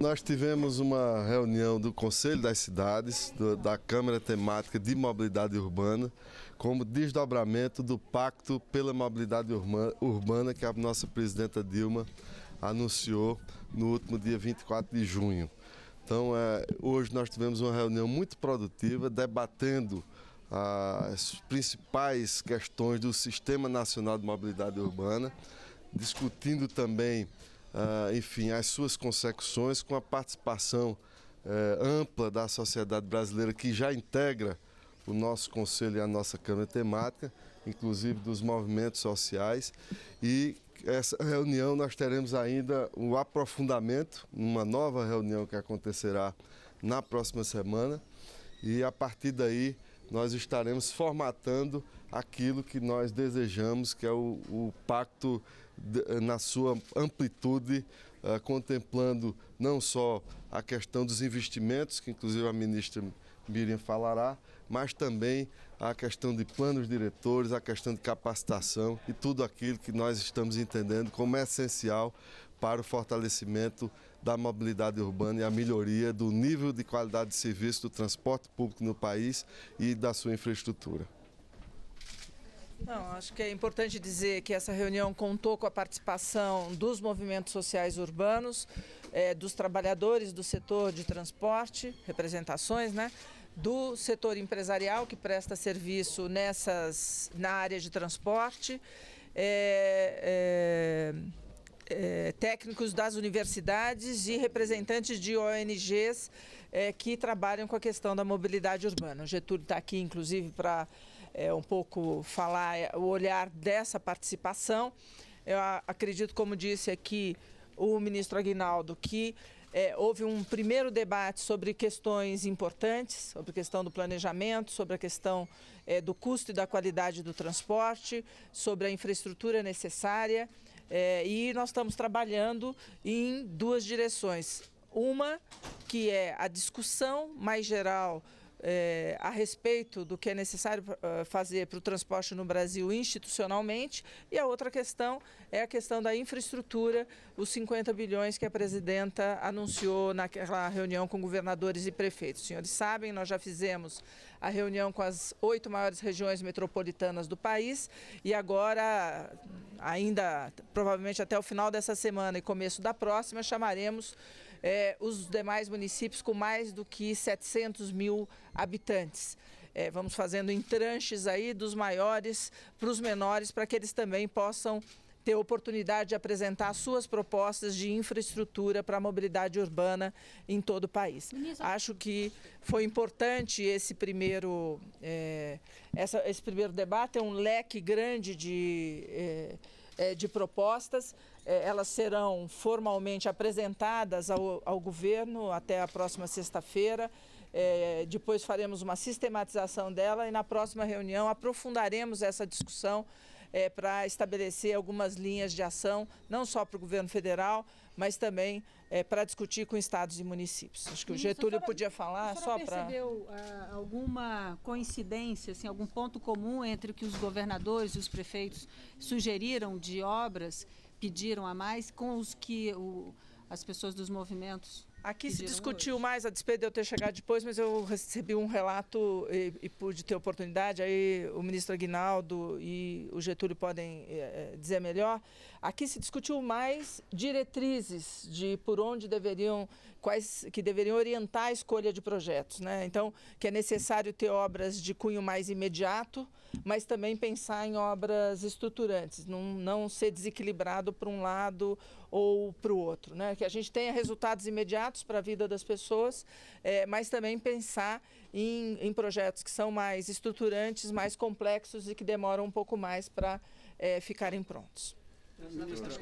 Nós tivemos uma reunião do Conselho das Cidades, do, da Câmara Temática de Mobilidade Urbana, como desdobramento do Pacto pela Mobilidade Urbana que a nossa presidenta Dilma anunciou no último dia 24 de junho. Então, é, hoje nós tivemos uma reunião muito produtiva, debatendo as principais questões do Sistema Nacional de Mobilidade Urbana, discutindo também ah, enfim, as suas consecuções com a participação eh, ampla da sociedade brasileira que já integra o nosso conselho e a nossa Câmara Temática, inclusive dos movimentos sociais. E essa reunião nós teremos ainda o um aprofundamento, uma nova reunião que acontecerá na próxima semana. E a partir daí nós estaremos formatando aquilo que nós desejamos, que é o, o pacto de, eh, na sua amplitude, uh, contemplando não só a questão dos investimentos, que inclusive a ministra Miriam falará, mas também a questão de planos diretores, a questão de capacitação e tudo aquilo que nós estamos entendendo como essencial para o fortalecimento da mobilidade urbana e a melhoria do nível de qualidade de serviço do transporte público no país e da sua infraestrutura. Não, acho que é importante dizer que essa reunião contou com a participação dos movimentos sociais urbanos, é, dos trabalhadores do setor de transporte, representações, né? do setor empresarial que presta serviço nessas, na área de transporte, é, é, é técnicos das universidades e representantes de ONGs é, que trabalham com a questão da mobilidade urbana. O Getúlio está aqui, inclusive, para é, um pouco falar é, o olhar dessa participação. Eu acredito, como disse aqui o ministro Aguinaldo, que é, houve um primeiro debate sobre questões importantes, sobre a questão do planejamento, sobre a questão é, do custo e da qualidade do transporte, sobre a infraestrutura necessária. É, e nós estamos trabalhando em duas direções. Uma que é a discussão mais geral é, a respeito do que é necessário uh, fazer para o transporte no Brasil institucionalmente, e a outra questão é a questão da infraestrutura, os 50 bilhões que a presidenta anunciou naquela reunião com governadores e prefeitos. Os senhores sabem, nós já fizemos a reunião com as oito maiores regiões metropolitanas do país e agora, ainda provavelmente até o final dessa semana e começo da próxima, chamaremos é, os demais municípios com mais do que 700 mil habitantes. É, vamos fazendo em tranches aí dos maiores para os menores, para que eles também possam ter oportunidade de apresentar suas propostas de infraestrutura para a mobilidade urbana em todo o país. Acho que foi importante esse primeiro, é, essa, esse primeiro debate, é um leque grande de... É, é, de propostas. É, elas serão formalmente apresentadas ao, ao governo até a próxima sexta-feira. É, depois faremos uma sistematização dela e na próxima reunião aprofundaremos essa discussão é, para estabelecer algumas linhas de ação, não só para o governo federal, mas também é, para discutir com estados e municípios. Acho que o Getúlio senhora, podia falar só para. percebeu alguma coincidência, assim, algum ponto comum entre o que os governadores e os prefeitos sugeriram de obras, pediram a mais, com os que o, as pessoas dos movimentos Aqui se discutiu hoje. mais, a despedida de eu ter chegado depois, mas eu recebi um relato e, e pude ter oportunidade. Aí o ministro Aguinaldo e o Getúlio podem é, dizer melhor. Aqui se discutiu mais diretrizes de por onde deveriam, quais que deveriam orientar a escolha de projetos. Né? Então, que é necessário ter obras de cunho mais imediato, mas também pensar em obras estruturantes, não, não ser desequilibrado para um lado ou para o outro. Né? Que a gente tenha resultados imediatos para a vida das pessoas, é, mas também pensar em, em projetos que são mais estruturantes, mais complexos e que demoram um pouco mais para é, ficarem prontos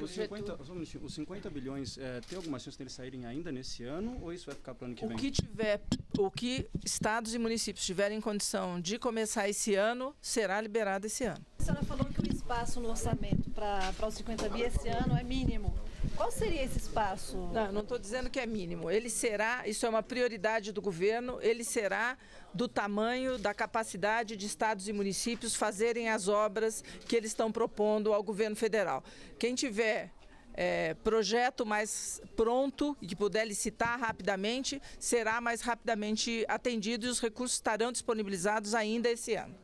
os 50, os 50 bilhões, é, tem alguma chance deles saírem ainda nesse ano ou isso vai ficar para o ano que vem? O que tiver, o que estados e municípios tiverem condição de começar esse ano, será liberado esse ano. A senhora falou que o espaço no orçamento para os 50 bilhões esse ano é mínimo. Qual seria esse espaço? Não, não estou dizendo que é mínimo. Ele será, isso é uma prioridade do governo, ele será do tamanho, da capacidade de estados e municípios fazerem as obras que eles estão propondo ao governo federal. Quem tiver é, projeto mais pronto e que puder licitar rapidamente, será mais rapidamente atendido e os recursos estarão disponibilizados ainda esse ano.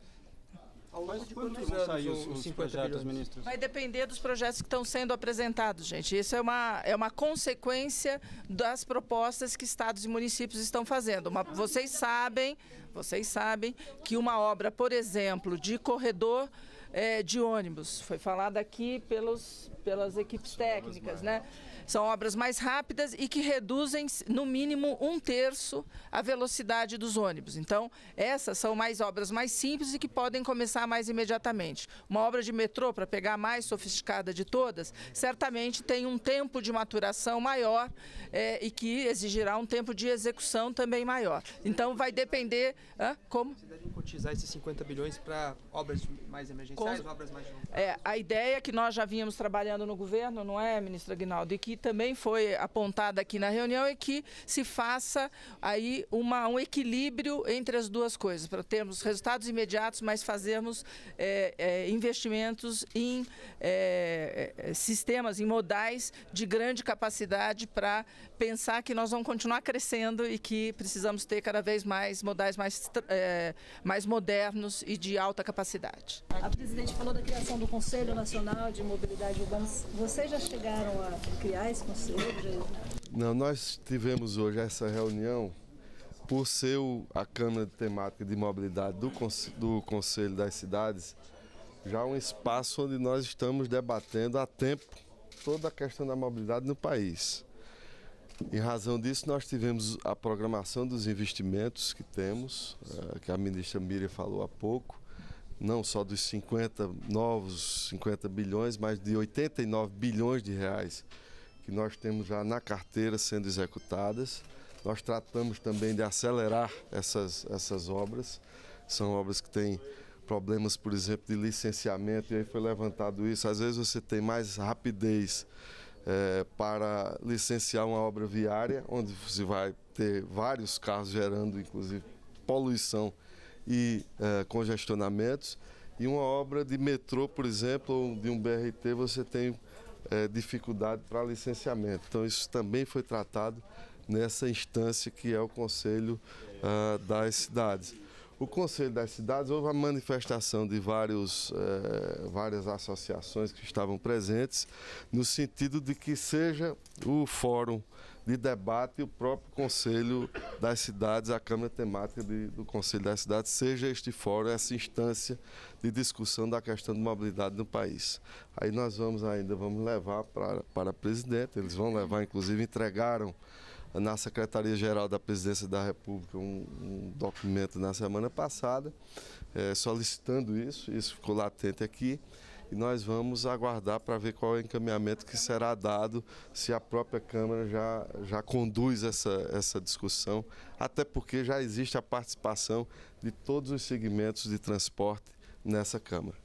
Ao longo de quantos, anos os, os 50 projetos, bilhões? ministro? Vai depender dos projetos que estão sendo apresentados, gente. Isso é uma, é uma consequência das propostas que estados e municípios estão fazendo. Uma, vocês sabem, vocês sabem que uma obra, por exemplo, de corredor é, de ônibus. Foi falado aqui pelos, pelas equipes técnicas, né? São obras mais rápidas e que reduzem, no mínimo, um terço a velocidade dos ônibus. Então, essas são mais obras mais simples e que podem começar mais imediatamente. Uma obra de metrô, para pegar a mais sofisticada de todas, certamente tem um tempo de maturação maior é, e que exigirá um tempo de execução também maior. Então, vai depender... Hã? Como? cotizar esses 50 bilhões para obras mais emergenciais? é, a ideia é que nós já vínhamos trabalhando no governo, não é, ministra Aguinaldo, e que também foi apontada aqui na reunião, é que se faça aí uma, um equilíbrio entre as duas coisas, para termos resultados imediatos, mas fazermos é, é, investimentos em é, é, sistemas, em modais de grande capacidade para pensar que nós vamos continuar crescendo e que precisamos ter cada vez mais modais mais, mais modernos e de alta capacidade presidente falou da criação do Conselho Nacional de Mobilidade Urbana. Vocês já chegaram a criar esse conselho? Não, nós tivemos hoje essa reunião por ser a Câmara de Temática de Mobilidade do, do Conselho das Cidades, já um espaço onde nós estamos debatendo há tempo toda a questão da mobilidade no país. Em razão disso, nós tivemos a programação dos investimentos que temos, eh, que a ministra Miriam falou há pouco, não só dos 50 novos 50 bilhões, mas de 89 bilhões de reais que nós temos já na carteira sendo executadas. Nós tratamos também de acelerar essas, essas obras. São obras que têm problemas, por exemplo, de licenciamento, e aí foi levantado isso. Às vezes você tem mais rapidez é, para licenciar uma obra viária, onde você vai ter vários carros gerando, inclusive, poluição e é, congestionamentos. E uma obra de metrô, por exemplo, ou de um BRT, você tem é, dificuldade para licenciamento. Então, isso também foi tratado nessa instância que é o Conselho é, das Cidades. O Conselho das Cidades houve a manifestação de vários, eh, várias associações que estavam presentes, no sentido de que seja o fórum de debate e o próprio Conselho das Cidades, a Câmara Temática de, do Conselho das Cidades, seja este fórum, essa instância de discussão da questão de mobilidade no país. Aí nós vamos ainda, vamos levar para, para presidente, eles vão levar, inclusive entregaram na Secretaria-Geral da Presidência da República um, um documento na semana passada é, solicitando isso, isso ficou latente aqui. E nós vamos aguardar para ver qual é o encaminhamento que será dado, se a própria Câmara já, já conduz essa, essa discussão, até porque já existe a participação de todos os segmentos de transporte nessa Câmara.